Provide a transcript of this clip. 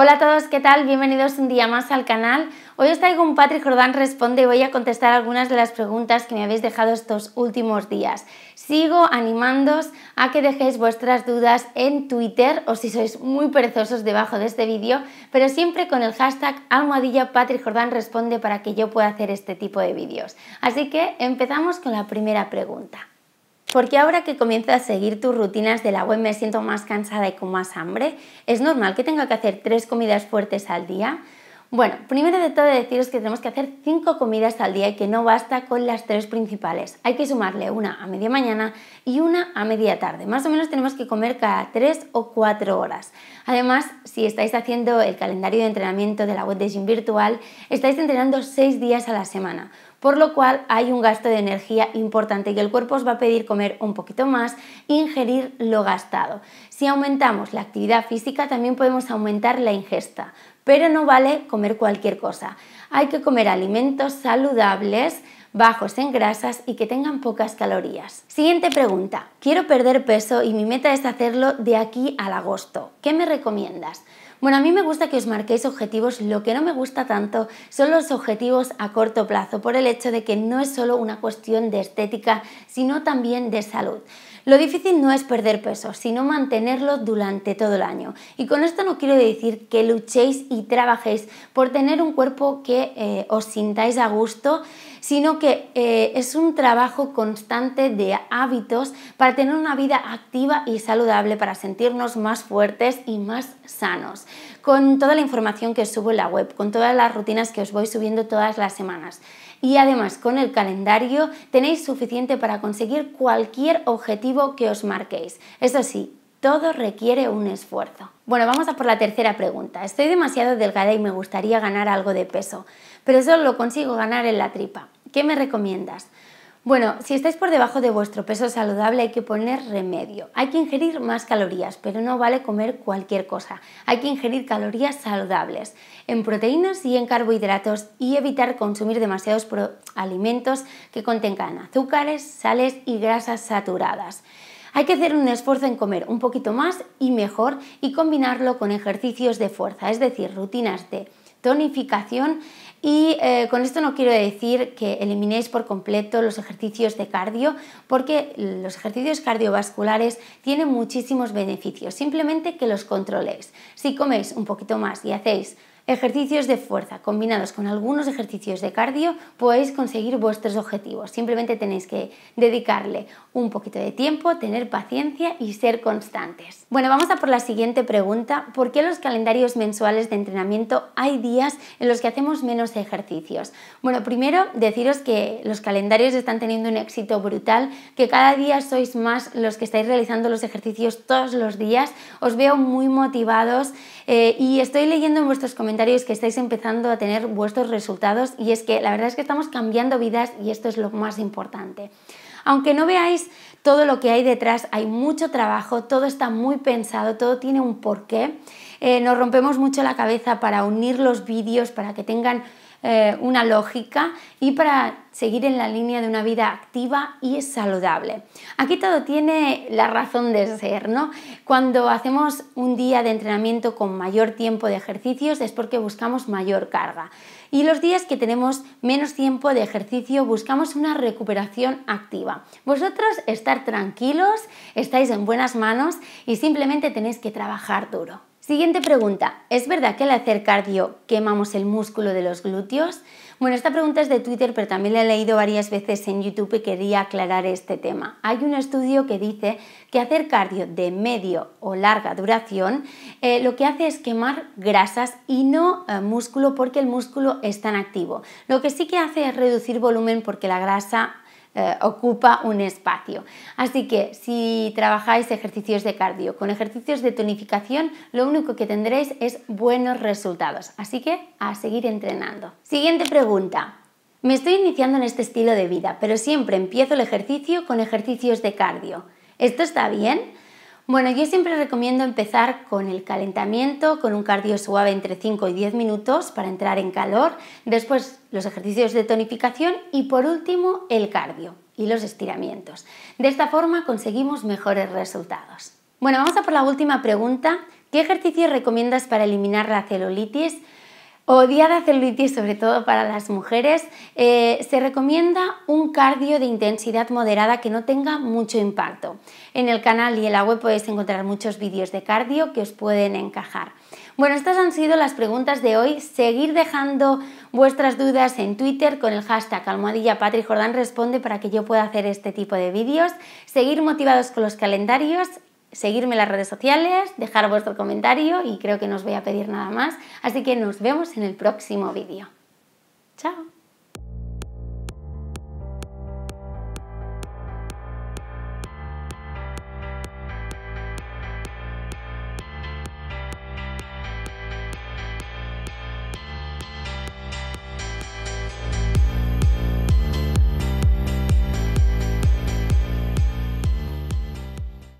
Hola a todos, ¿qué tal? Bienvenidos un día más al canal. Hoy os traigo un Patrick Jordán Responde y voy a contestar algunas de las preguntas que me habéis dejado estos últimos días. Sigo animándoos a que dejéis vuestras dudas en Twitter o si sois muy perezosos debajo de este vídeo, pero siempre con el hashtag almohadilla Patrick Responde para que yo pueda hacer este tipo de vídeos. Así que empezamos con la primera pregunta. Porque ahora que comienzas a seguir tus rutinas de la web me siento más cansada y con más hambre. ¿Es normal que tenga que hacer tres comidas fuertes al día? Bueno, primero de todo deciros que tenemos que hacer cinco comidas al día y que no basta con las tres principales. Hay que sumarle una a media mañana y una a media tarde. Más o menos tenemos que comer cada tres o cuatro horas. Además, si estáis haciendo el calendario de entrenamiento de la web de gym virtual, estáis entrenando seis días a la semana por lo cual hay un gasto de energía importante y el cuerpo os va a pedir comer un poquito más e ingerir lo gastado. Si aumentamos la actividad física, también podemos aumentar la ingesta, pero no vale comer cualquier cosa. Hay que comer alimentos saludables, bajos en grasas y que tengan pocas calorías. Siguiente pregunta. Quiero perder peso y mi meta es hacerlo de aquí al agosto. ¿Qué me recomiendas? Bueno, a mí me gusta que os marquéis objetivos, lo que no me gusta tanto son los objetivos a corto plazo, por el hecho de que no es solo una cuestión de estética, sino también de salud. Lo difícil no es perder peso, sino mantenerlo durante todo el año. Y con esto no quiero decir que luchéis y trabajéis por tener un cuerpo que eh, os sintáis a gusto, sino que eh, es un trabajo constante de hábitos para tener una vida activa y saludable, para sentirnos más fuertes y más sanos con toda la información que subo en la web, con todas las rutinas que os voy subiendo todas las semanas. Y además con el calendario tenéis suficiente para conseguir cualquier objetivo que os marquéis. Eso sí, todo requiere un esfuerzo. Bueno, vamos a por la tercera pregunta. Estoy demasiado delgada y me gustaría ganar algo de peso, pero solo lo consigo ganar en la tripa. ¿Qué me recomiendas? Bueno, si estáis por debajo de vuestro peso saludable hay que poner remedio. Hay que ingerir más calorías, pero no vale comer cualquier cosa. Hay que ingerir calorías saludables en proteínas y en carbohidratos y evitar consumir demasiados alimentos que contengan azúcares, sales y grasas saturadas. Hay que hacer un esfuerzo en comer un poquito más y mejor y combinarlo con ejercicios de fuerza, es decir, rutinas de tonificación y eh, con esto no quiero decir que eliminéis por completo los ejercicios de cardio, porque los ejercicios cardiovasculares tienen muchísimos beneficios, simplemente que los controléis. Si coméis un poquito más y hacéis Ejercicios de fuerza combinados con algunos ejercicios de cardio podéis conseguir vuestros objetivos. Simplemente tenéis que dedicarle un poquito de tiempo, tener paciencia y ser constantes. Bueno, vamos a por la siguiente pregunta. ¿Por qué los calendarios mensuales de entrenamiento hay días en los que hacemos menos ejercicios? Bueno, primero deciros que los calendarios están teniendo un éxito brutal, que cada día sois más los que estáis realizando los ejercicios todos los días. Os veo muy motivados eh, y estoy leyendo en vuestros comentarios es que estáis empezando a tener vuestros resultados y es que la verdad es que estamos cambiando vidas y esto es lo más importante. Aunque no veáis todo lo que hay detrás, hay mucho trabajo, todo está muy pensado, todo tiene un porqué. Eh, nos rompemos mucho la cabeza para unir los vídeos, para que tengan eh, una lógica y para seguir en la línea de una vida activa y saludable. Aquí todo tiene la razón de ser, ¿no? Cuando hacemos un día de entrenamiento con mayor tiempo de ejercicios es porque buscamos mayor carga. Y los días que tenemos menos tiempo de ejercicio buscamos una recuperación activa. Vosotros estar tranquilos, estáis en buenas manos y simplemente tenéis que trabajar duro. Siguiente pregunta. ¿Es verdad que al hacer cardio quemamos el músculo de los glúteos? Bueno, esta pregunta es de Twitter, pero también la he leído varias veces en YouTube y quería aclarar este tema. Hay un estudio que dice que hacer cardio de medio o larga duración eh, lo que hace es quemar grasas y no eh, músculo porque el músculo es tan activo. Lo que sí que hace es reducir volumen porque la grasa eh, ocupa un espacio. Así que si trabajáis ejercicios de cardio con ejercicios de tonificación, lo único que tendréis es buenos resultados. Así que a seguir entrenando. Siguiente pregunta. Me estoy iniciando en este estilo de vida, pero siempre empiezo el ejercicio con ejercicios de cardio. ¿Esto está bien? Bueno, yo siempre recomiendo empezar con el calentamiento, con un cardio suave entre 5 y 10 minutos para entrar en calor, después los ejercicios de tonificación y por último el cardio y los estiramientos. De esta forma conseguimos mejores resultados. Bueno, vamos a por la última pregunta. ¿Qué ejercicios recomiendas para eliminar la celulitis? Odiada celulitis, sobre todo para las mujeres, eh, se recomienda un cardio de intensidad moderada que no tenga mucho impacto. En el canal y en la web podéis encontrar muchos vídeos de cardio que os pueden encajar. Bueno, estas han sido las preguntas de hoy. Seguir dejando vuestras dudas en Twitter con el hashtag almohadilla patrick Jordan responde para que yo pueda hacer este tipo de vídeos. Seguir motivados con los calendarios, seguirme en las redes sociales, dejar vuestro comentario y creo que no os voy a pedir nada más. Así que nos vemos en el próximo vídeo.